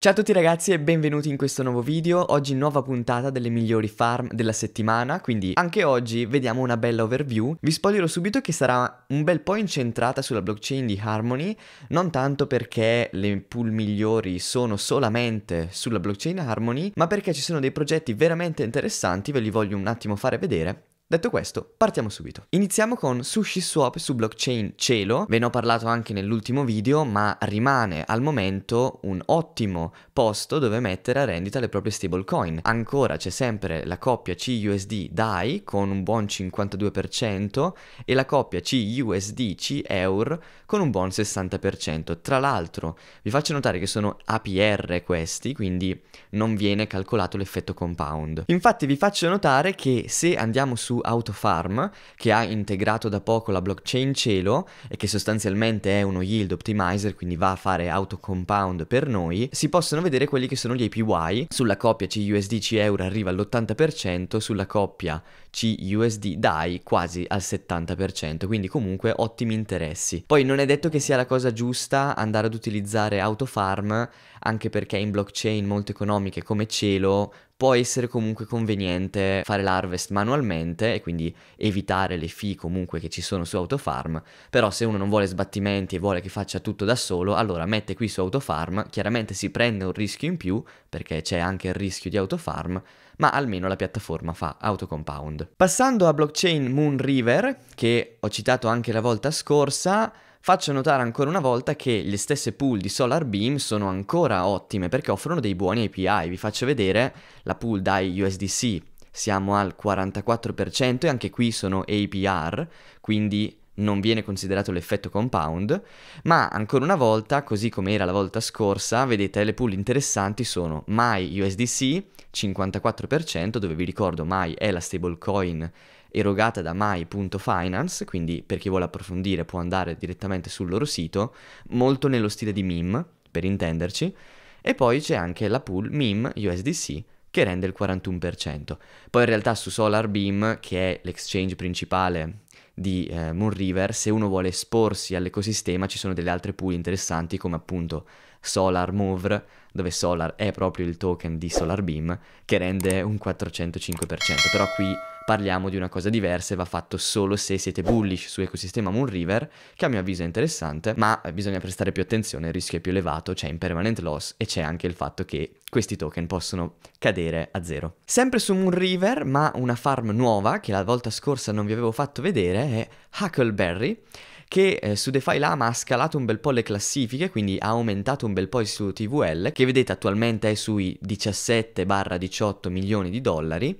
Ciao a tutti ragazzi e benvenuti in questo nuovo video, oggi nuova puntata delle migliori farm della settimana, quindi anche oggi vediamo una bella overview. Vi spoglierò subito che sarà un bel po' incentrata sulla blockchain di Harmony, non tanto perché le pool migliori sono solamente sulla blockchain Harmony, ma perché ci sono dei progetti veramente interessanti, ve li voglio un attimo fare vedere Detto questo, partiamo subito. Iniziamo con SushiSwap su blockchain Cielo, ve ne ho parlato anche nell'ultimo video, ma rimane al momento un ottimo posto dove mettere a rendita le proprie stablecoin. Ancora c'è sempre la coppia CUSD DAI con un buon 52% e la coppia CUSD CEUR con un buon 60%. Tra l'altro, vi faccio notare che sono APR questi, quindi non viene calcolato l'effetto compound. Infatti vi faccio notare che se andiamo su Autofarm che ha integrato da poco la blockchain Cielo e che sostanzialmente è uno yield optimizer, quindi va a fare auto compound per noi, si possono vedere quelli che sono gli APY. Sulla coppia CUSD-CEUR arriva all'80%, sulla coppia CUSD DAI quasi al 70%, quindi comunque ottimi interessi. Poi non è detto che sia la cosa giusta andare ad utilizzare Autofarm, anche perché in blockchain molto economiche come Cielo può essere comunque conveniente fare l'harvest manualmente e quindi evitare le fee comunque che ci sono su Autofarm, però se uno non vuole sbattimenti e vuole che faccia tutto da solo, allora mette qui su Autofarm, chiaramente si prende un rischio in più perché c'è anche il rischio di Autofarm, ma almeno la piattaforma fa autocompound. Passando a blockchain Moonriver, che ho citato anche la volta scorsa, Faccio notare ancora una volta che le stesse pool di SolarBeam sono ancora ottime perché offrono dei buoni API. Vi faccio vedere la pool DAI USDC, siamo al 44% e anche qui sono APR, quindi non viene considerato l'effetto compound, ma ancora una volta, così come era la volta scorsa, vedete le pool interessanti sono MyUSDC 54%, dove vi ricordo My è la stablecoin erogata da my.finance, quindi per chi vuole approfondire può andare direttamente sul loro sito, molto nello stile di MIM, per intenderci, e poi c'è anche la pool MIM USDC che rende il 41%. Poi in realtà su SolarBeam, che è l'exchange principale di eh, Moon River, se uno vuole esporsi all'ecosistema ci sono delle altre pool interessanti come appunto Solar Move, dove Solar è proprio il token di Solar Beam, che rende un 405%, però qui parliamo di una cosa diversa e va fatto solo se siete bullish su ecosistema Moon River, che a mio avviso è interessante, ma bisogna prestare più attenzione, il rischio è più elevato, c'è in permanent loss e c'è anche il fatto che questi token possono cadere a zero. Sempre su Moonriver, ma una farm nuova che la volta scorsa non vi avevo fatto vedere è Huckleberry che eh, su DeFi Lama ha scalato un bel po' le classifiche, quindi ha aumentato un bel po' il suo TVL, che vedete attualmente è sui 17-18 milioni di dollari.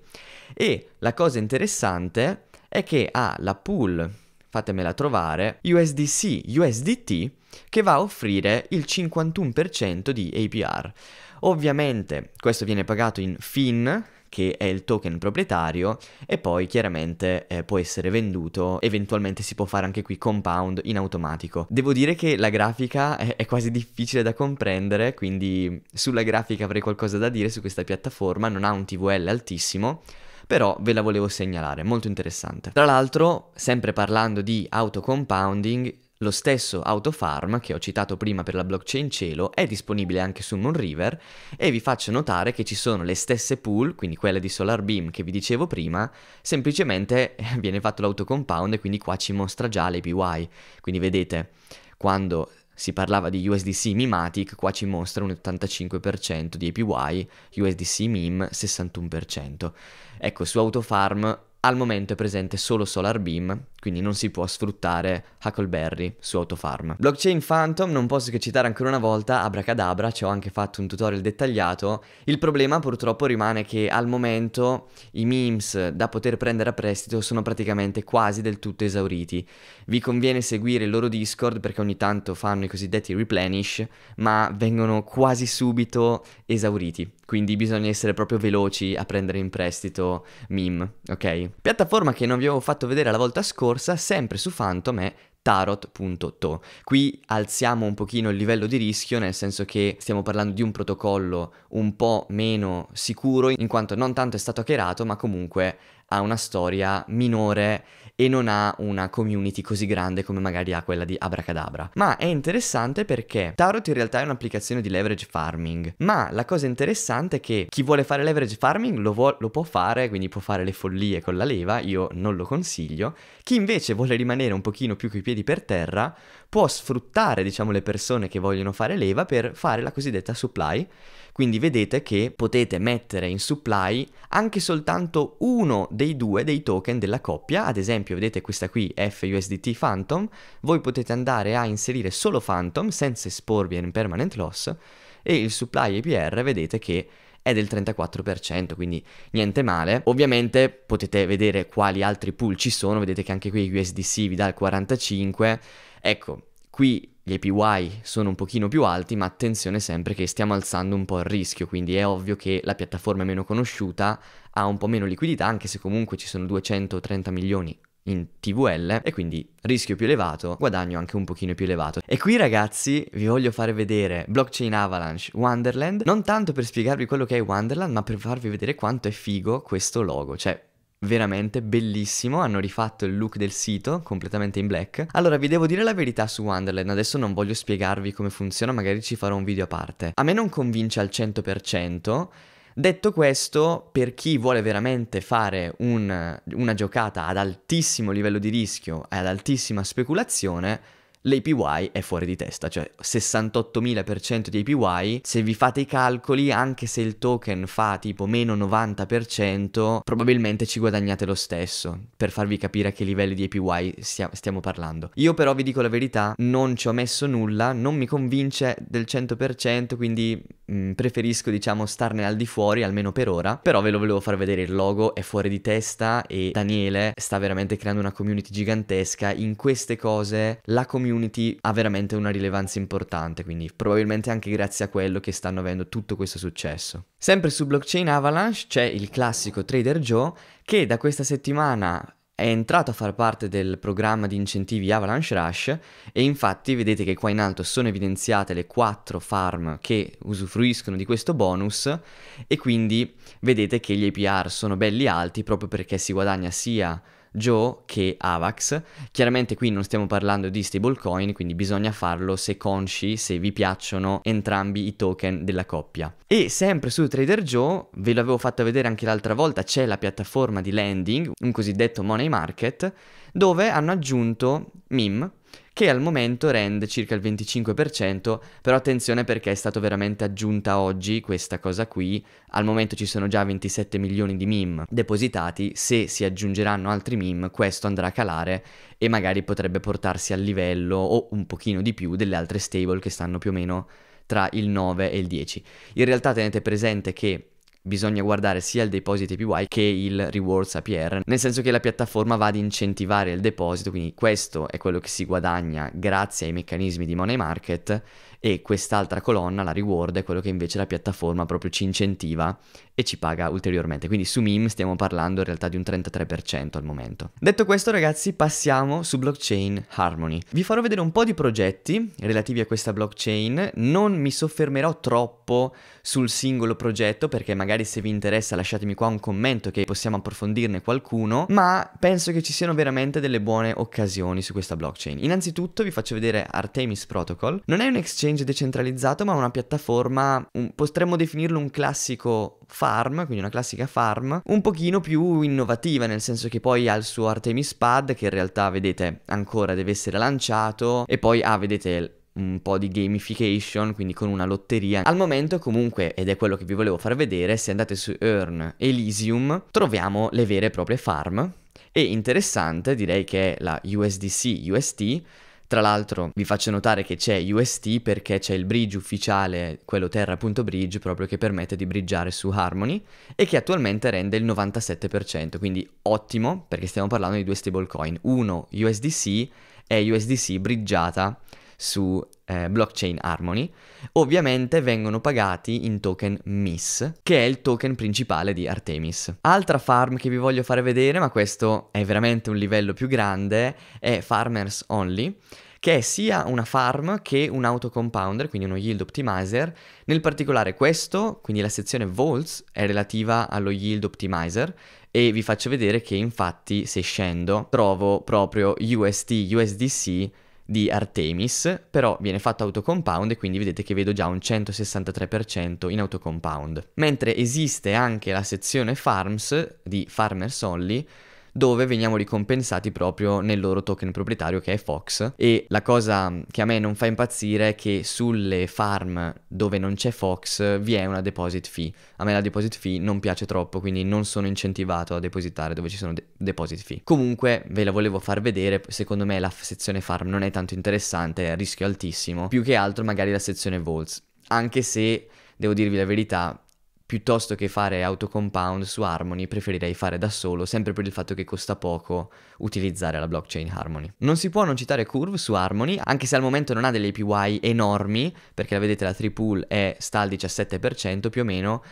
E la cosa interessante è che ha la pool, fatemela trovare, USDC, USDT, che va a offrire il 51% di APR. Ovviamente questo viene pagato in FIN, che è il token proprietario e poi chiaramente eh, può essere venduto, eventualmente si può fare anche qui compound in automatico. Devo dire che la grafica è, è, quasi difficile da comprendere, quindi sulla grafica avrei qualcosa da dire su questa piattaforma, non ha un TVL altissimo. Però ve la volevo segnalare, molto interessante. Tra l'altro, sempre parlando di auto compounding, lo stesso Autofarm che ho citato prima per la blockchain Cielo è disponibile anche su Moonriver e vi faccio notare che ci sono le stesse pool, quindi quelle di SolarBeam che vi dicevo prima, semplicemente viene fatto l'autocompound e quindi qua ci mostra già l'APY. Quindi vedete, quando si parlava di USDC Mimatic, qua ci mostra un 85% di APY, USDC Mim 61%. Ecco, su Autofarm al momento è presente solo SolarBeam, quindi non si può sfruttare Huckleberry su Autofarm. Blockchain Phantom non posso che citare ancora una volta Abracadabra, ci ho anche fatto un tutorial dettagliato. Il problema purtroppo rimane che al momento i memes da poter prendere a prestito sono praticamente quasi del tutto esauriti. Vi conviene seguire il loro Discord perché ogni tanto fanno i cosiddetti replenish, ma vengono quasi subito esauriti quindi bisogna essere proprio veloci a prendere in prestito meme, ok? Piattaforma che non vi avevo fatto vedere la volta scorsa, sempre su Phantom è tarot.to. Qui alziamo un pochino il livello di rischio, nel senso che stiamo parlando di un protocollo un po' meno sicuro, in quanto non tanto è stato hackerato, ma comunque ha una storia minore e non ha una community così grande come magari ha quella di Abracadabra. Ma è interessante perché Tarot in realtà è un'applicazione di leverage farming, ma la cosa interessante è che chi vuole fare leverage farming lo, vo- lo può fare, quindi può fare le follie con la leva, io non lo consiglio. Chi invece vuole rimanere un pochino più coi piedi per terra può sfruttare diciamo, le persone che vogliono fare leva per fare la cosiddetta supply. Quindi vedete che potete mettere in supply anche soltanto uno dei due dei token della coppia, ad esempio vedete questa qui FUSDT Phantom, voi potete andare a inserire solo Phantom senza esporvi in permanent loss e il supply APR vedete che è del 34%, quindi niente male. Ovviamente potete vedere quali altri pool ci sono, vedete che anche qui USDC vi dà il 45%, Ecco, qui gli APY sono un pochino più alti, ma attenzione sempre che stiamo alzando un po' il rischio, quindi è ovvio che la piattaforma è meno conosciuta ha un po' meno liquidità, anche se comunque ci sono 230 milioni in TVL e quindi rischio più elevato, guadagno anche un pochino più elevato. E qui ragazzi vi voglio fare vedere Blockchain Avalanche Wonderland, non tanto per spiegarvi quello che è Wonderland, ma per farvi vedere quanto è figo questo logo, cioè veramente bellissimo, hanno rifatto il look del sito completamente in black. Allora vi devo dire la verità su Wonderland, adesso non voglio spiegarvi come funziona, magari ci farò un video a parte. A me non convince al 100%, Detto questo, per chi vuole veramente fare un, una giocata ad altissimo livello di rischio e ad altissima speculazione, l'APY è fuori di testa, cioè 68.000% di APY, se vi fate i calcoli, anche se il token fa tipo meno 90%, probabilmente ci guadagnate lo stesso, per farvi capire a che livelli di APY stia stiamo parlando. Io però vi dico la verità, non ci ho messo nulla, non mi convince del 100%, quindi mh, mm, preferisco diciamo starne al di fuori, almeno per ora, però ve lo volevo far vedere, il logo è fuori di testa e Daniele sta veramente creando una community gigantesca, in queste cose la community community ha veramente una rilevanza importante, quindi probabilmente anche grazie a quello che stanno avendo tutto questo successo. Sempre su blockchain Avalanche c'è il classico Trader Joe che da questa settimana è entrato a far parte del programma di incentivi Avalanche Rush e infatti vedete che qua in alto sono evidenziate le quattro farm che usufruiscono di questo bonus e quindi vedete che gli APR sono belli alti proprio perché si guadagna sia Joe che Avax. Chiaramente qui non stiamo parlando di stablecoin, quindi bisogna farlo se consci, se vi piacciono entrambi i token della coppia. E sempre su Trader Joe, ve l'avevo fatto vedere anche l'altra volta, c'è la piattaforma di lending, un cosiddetto money market, dove hanno aggiunto MIM, che al momento rende circa il 25%, però attenzione perché è stata veramente aggiunta oggi questa cosa qui, al momento ci sono già 27 milioni di meme depositati, se si aggiungeranno altri meme questo andrà a calare e magari potrebbe portarsi al livello o un pochino di più delle altre stable che stanno più o meno tra il 9 e il 10. In realtà tenete presente che bisogna guardare sia il deposito APY che il rewards APR, nel senso che la piattaforma va ad incentivare il deposito, quindi questo è quello che si guadagna grazie ai meccanismi di money market e quest'altra colonna, la reward, è quello che invece la piattaforma proprio ci incentiva e ci paga ulteriormente. Quindi su MIM stiamo parlando in realtà di un 33% al momento. Detto questo ragazzi passiamo su blockchain Harmony. Vi farò vedere un po' di progetti relativi a questa blockchain, non mi soffermerò troppo sul singolo progetto perché magari magari se vi interessa lasciatemi qua un commento che possiamo approfondirne qualcuno, ma penso che ci siano veramente delle buone occasioni su questa blockchain. Innanzitutto vi faccio vedere Artemis Protocol, non è un exchange decentralizzato ma una piattaforma, un, potremmo definirlo un classico farm, quindi una classica farm, un pochino più innovativa, nel senso che poi ha il suo Artemis Pad che in realtà vedete ancora deve essere lanciato e poi ah vedete un po' di gamification, quindi con una lotteria. Al momento comunque, ed è quello che vi volevo far vedere, se andate su Earn Elysium troviamo le vere e proprie farm e interessante direi che è la USDC UST tra l'altro vi faccio notare che c'è UST perché c'è il bridge ufficiale, quello terra.bridge, proprio che permette di bridgeare su Harmony e che attualmente rende il 97%, quindi ottimo perché stiamo parlando di due stablecoin. Uno USDC e USDC bridgeata su eh, blockchain Harmony, ovviamente vengono pagati in token MIS, che è il token principale di Artemis. Altra farm che vi voglio fare vedere, ma questo è veramente un livello più grande, è Farmers Only che è sia una farm che un auto compounder, quindi uno yield optimizer. Nel particolare questo, quindi la sezione volts, è relativa allo yield optimizer e vi faccio vedere che infatti se scendo trovo proprio UST, USDC di Artemis, però viene fatto autocompound e quindi vedete che vedo già un 163% in autocompound. Mentre esiste anche la sezione Farms di Farmers Only, dove veniamo ricompensati proprio nel loro token proprietario che è Fox. E la cosa che a me non fa impazzire è che sulle farm dove non c'è Fox vi è una deposit fee. A me la deposit fee non piace troppo, quindi non sono incentivato a depositare dove ci sono de- deposit fee. Comunque ve la volevo far vedere, secondo me la sezione farm non è tanto interessante, è a rischio altissimo, più che altro magari la sezione vaults, anche se devo dirvi la verità piuttosto che fare autocompound su Harmony preferirei fare da solo, sempre per il fatto che costa poco utilizzare la blockchain Harmony. Non si può non citare Curve su Harmony, anche se al momento non ha delle APY enormi, perché la vedete la tree è, sta al 17% più o meno,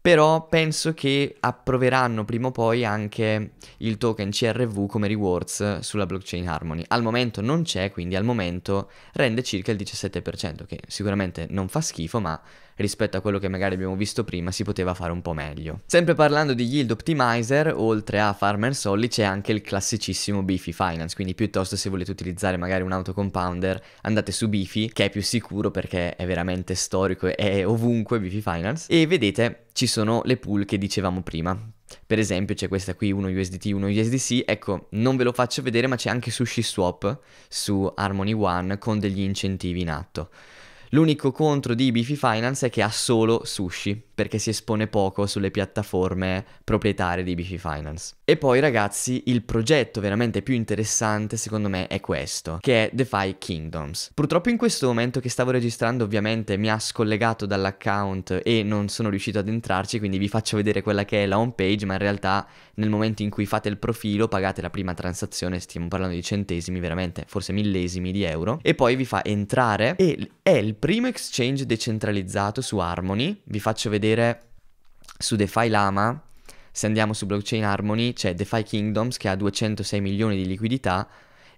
però penso che approveranno prima o poi anche il token CRV come rewards sulla blockchain Harmony. Al momento non c'è, quindi al momento rende circa il 17%, che sicuramente non fa schifo, ma rispetto a quello che magari abbiamo visto prima si poteva fare un po' meglio. Sempre parlando di yield optimizer, oltre a Farmer Solly c'è anche il classicissimo Bifi Finance, quindi piuttosto se volete utilizzare magari un auto compounder andate su Bifi che è più sicuro perché è veramente storico e è ovunque Bifi Finance e vedete ci sono le pool che dicevamo prima. Per esempio c'è questa qui uno USDT, uno USDC, ecco non ve lo faccio vedere ma c'è anche su Swap su Harmony One con degli incentivi in atto. L'unico contro di Bifi Finance è che ha solo sushi perché si espone poco sulle piattaforme proprietarie di BC Finance. E poi ragazzi, il progetto veramente più interessante secondo me è questo, che è DeFi Kingdoms. Purtroppo in questo momento che stavo registrando ovviamente mi ha scollegato dall'account e non sono riuscito ad entrarci, quindi vi faccio vedere quella che è la home page, ma in realtà nel momento in cui fate il profilo pagate la prima transazione, stiamo parlando di centesimi, veramente forse millesimi di euro, e poi vi fa entrare e è il primo exchange decentralizzato su Harmony, vi faccio vedere vedere su DeFi Lama, se andiamo su Blockchain Harmony, c'è DeFi Kingdoms che ha 206 milioni di liquidità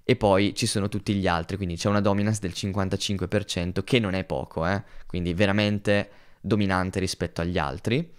e poi ci sono tutti gli altri, quindi c'è una dominance del 55% che non è poco, eh? quindi veramente dominante rispetto agli altri.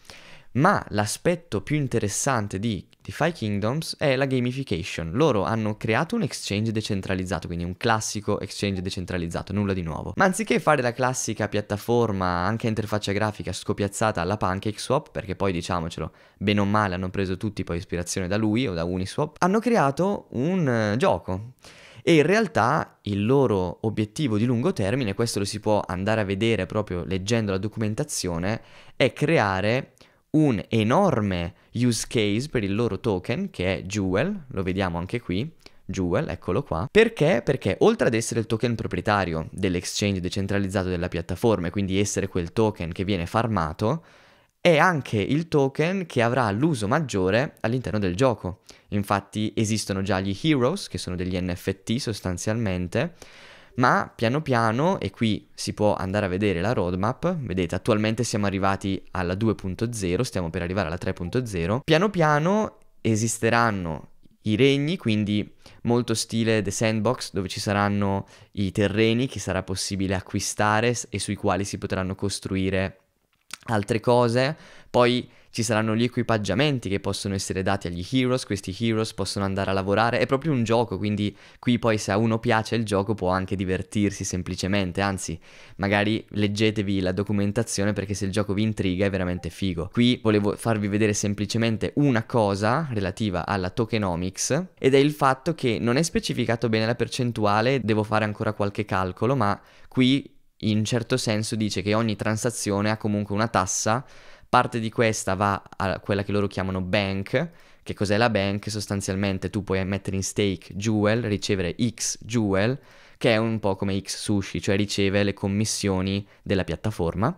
Ma l'aspetto più interessante di di Five Kingdoms è la gamification. Loro hanno creato un exchange decentralizzato, quindi un classico exchange decentralizzato, nulla di nuovo. Ma anziché fare la classica piattaforma, anche interfaccia grafica scopiazzata alla PancakeSwap, perché poi diciamocelo, bene o male hanno preso tutti poi ispirazione da lui o da Uniswap, hanno creato un uh, gioco. E in realtà il loro obiettivo di lungo termine, questo lo si può andare a vedere proprio leggendo la documentazione, è creare un enorme use case per il loro token che è Jewel, lo vediamo anche qui, Jewel, eccolo qua. Perché? Perché oltre ad essere il token proprietario dell'exchange decentralizzato della piattaforma e quindi essere quel token che viene farmato, è anche il token che avrà l'uso maggiore all'interno del gioco. Infatti esistono già gli heroes, che sono degli NFT sostanzialmente, ma piano piano, e qui si può andare a vedere la roadmap, vedete attualmente siamo arrivati alla 2.0, stiamo per arrivare alla 3.0, piano piano esisteranno i regni, quindi molto stile The Sandbox, dove ci saranno i terreni che sarà possibile acquistare e sui quali si potranno costruire altre cose. Poi ci saranno gli equipaggiamenti che possono essere dati agli heroes, questi heroes possono andare a lavorare, è proprio un gioco, quindi qui poi se a uno piace il gioco può anche divertirsi semplicemente, anzi magari leggetevi la documentazione perché se il gioco vi intriga è veramente figo. Qui volevo farvi vedere semplicemente una cosa relativa alla tokenomics ed è il fatto che non è specificato bene la percentuale, devo fare ancora qualche calcolo, ma qui in un certo senso dice che ogni transazione ha comunque una tassa, parte di questa va a quella che loro chiamano bank, che cos'è la bank? Sostanzialmente tu puoi mettere in stake Jewel, ricevere X Jewel, che è un po' come X Sushi, cioè riceve le commissioni della piattaforma.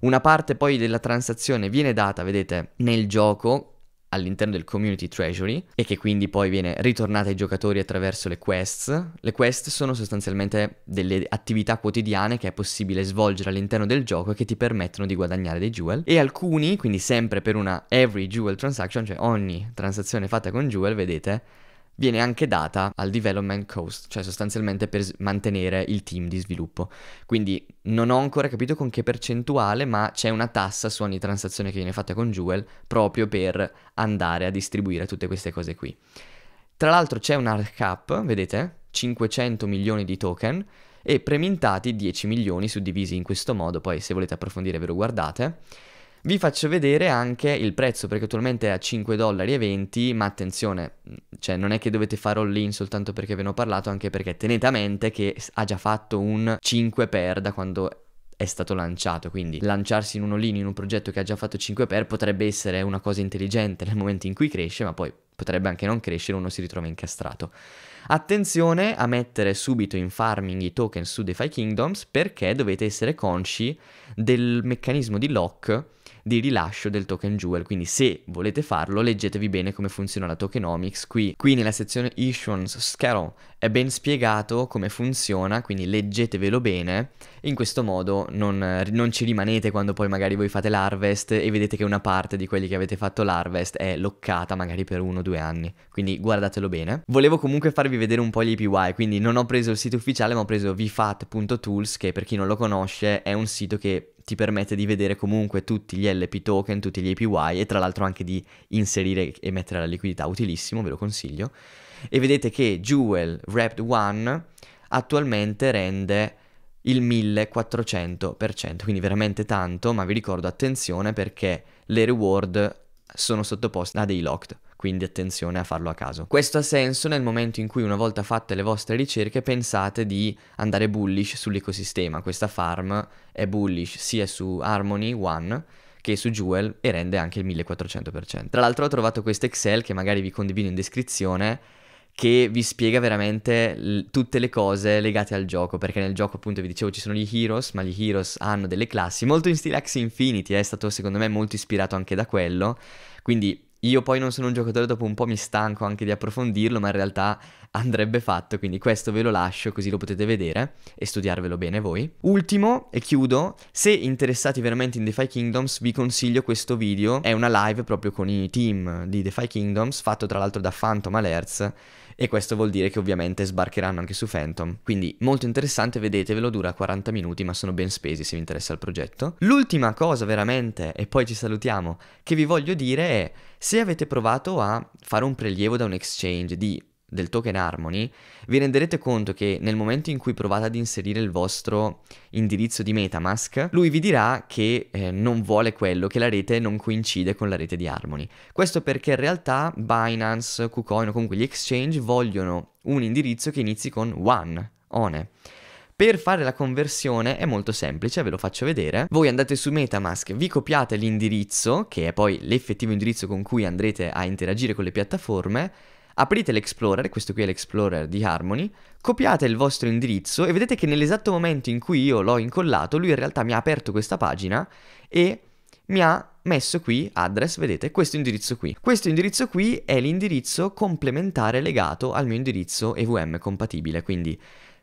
Una parte poi della transazione viene data, vedete, nel gioco all'interno del community treasury e che quindi poi viene ritornata ai giocatori attraverso le quests. Le quest sono sostanzialmente delle attività quotidiane che è possibile svolgere all'interno del gioco e che ti permettono di guadagnare dei jewel e alcuni, quindi sempre per una every jewel transaction, cioè ogni transazione fatta con jewel, vedete viene anche data al development cost, cioè sostanzialmente per mantenere il team di sviluppo. Quindi non ho ancora capito con che percentuale, ma c'è una tassa su ogni transazione che viene fatta con Jewel proprio per andare a distribuire tutte queste cose qui. Tra l'altro c'è un hard cap, vedete? 500 milioni di token e premintati 10 milioni suddivisi in questo modo, poi se volete approfondire ve lo guardate. Vi faccio vedere anche il prezzo perché attualmente è a 5,20 dollari, ma attenzione, cioè non è che dovete fare all-in soltanto perché ve ne ho parlato, anche perché tenete a mente che ha già fatto un 5 per da quando è stato lanciato, quindi lanciarsi in un all-in in un progetto che ha già fatto 5 per potrebbe essere una cosa intelligente nel momento in cui cresce, ma poi potrebbe anche non crescere, uno si ritrova incastrato. Attenzione a mettere subito in farming i token su DeFi Kingdoms perché dovete essere consci del meccanismo di lock di rilascio del token jewel, quindi se volete farlo leggetevi bene come funziona la tokenomics qui. Qui nella sezione issuance schedule è ben spiegato come funziona, quindi leggetevelo bene, in questo modo non, non ci rimanete quando poi magari voi fate l'harvest e vedete che una parte di quelli che avete fatto l'harvest è loccata magari per uno o due anni, quindi guardatelo bene. Volevo comunque farvi vedere un po' gli APY, quindi non ho preso il sito ufficiale ma ho preso vfat.tools che per chi non lo conosce è un sito che ti permette di vedere comunque tutti gli LP token, tutti gli APY e tra l'altro anche di inserire e mettere la liquidità, utilissimo, ve lo consiglio. E vedete che Jewel Wrapped One attualmente rende il 1400%, quindi veramente tanto, ma vi ricordo attenzione perché le reward sono sottoposte a dei locked quindi attenzione a farlo a caso. Questo ha senso nel momento in cui una volta fatte le vostre ricerche pensate di andare bullish sull'ecosistema. Questa farm è bullish sia su Harmony One che su Jewel e rende anche il 1400%. Tra l'altro ho trovato questo Excel che magari vi condivido in descrizione che vi spiega veramente l- tutte le cose legate al gioco, perché nel gioco appunto vi dicevo ci sono gli heroes, ma gli heroes hanno delle classi, molto in stile Axie Infinity, eh, è stato secondo me molto ispirato anche da quello, quindi io poi non sono un giocatore, dopo un po' mi stanco anche di approfondirlo, ma in realtà andrebbe fatto, quindi questo ve lo lascio così lo potete vedere e studiarvelo bene voi. Ultimo, e chiudo, se interessati veramente in The Five Kingdoms vi consiglio questo video, è una live proprio con i team di The Five Kingdoms, fatto tra l'altro da Phantom Alerts, e questo vuol dire che ovviamente sbarcheranno anche su Phantom. Quindi molto interessante, vedetevelo, dura 40 minuti ma sono ben spesi se vi interessa il progetto. L'ultima cosa veramente, e poi ci salutiamo, che vi voglio dire è se avete provato a fare un prelievo da un exchange di del token Harmony, vi renderete conto che nel momento in cui provate ad inserire il vostro indirizzo di Metamask, lui vi dirà che eh, non vuole quello, che la rete non coincide con la rete di Harmony. Questo perché in realtà Binance, KuCoin o comunque gli exchange vogliono un indirizzo che inizi con one, one. Per fare la conversione è molto semplice, ve lo faccio vedere. Voi andate su Metamask, vi copiate l'indirizzo, che è poi l'effettivo indirizzo con cui andrete a interagire con le piattaforme, aprite l'Explorer, questo qui è l'Explorer di Harmony, copiate il vostro indirizzo e vedete che nell'esatto momento in cui io l'ho incollato, lui in realtà mi ha aperto questa pagina e mi ha messo qui address, vedete, questo indirizzo qui. Questo indirizzo qui è l'indirizzo complementare legato al mio indirizzo EVM compatibile, quindi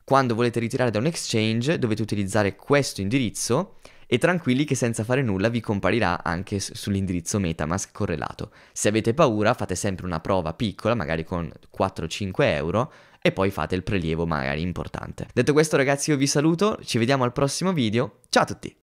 quando volete ritirare da un exchange dovete utilizzare questo indirizzo e tranquilli che senza fare nulla vi comparirà anche sull'indirizzo Metamask correlato. Se avete paura fate sempre una prova piccola, magari con 4-5 euro, e poi fate il prelievo magari importante. Detto questo ragazzi io vi saluto, ci vediamo al prossimo video, ciao a tutti!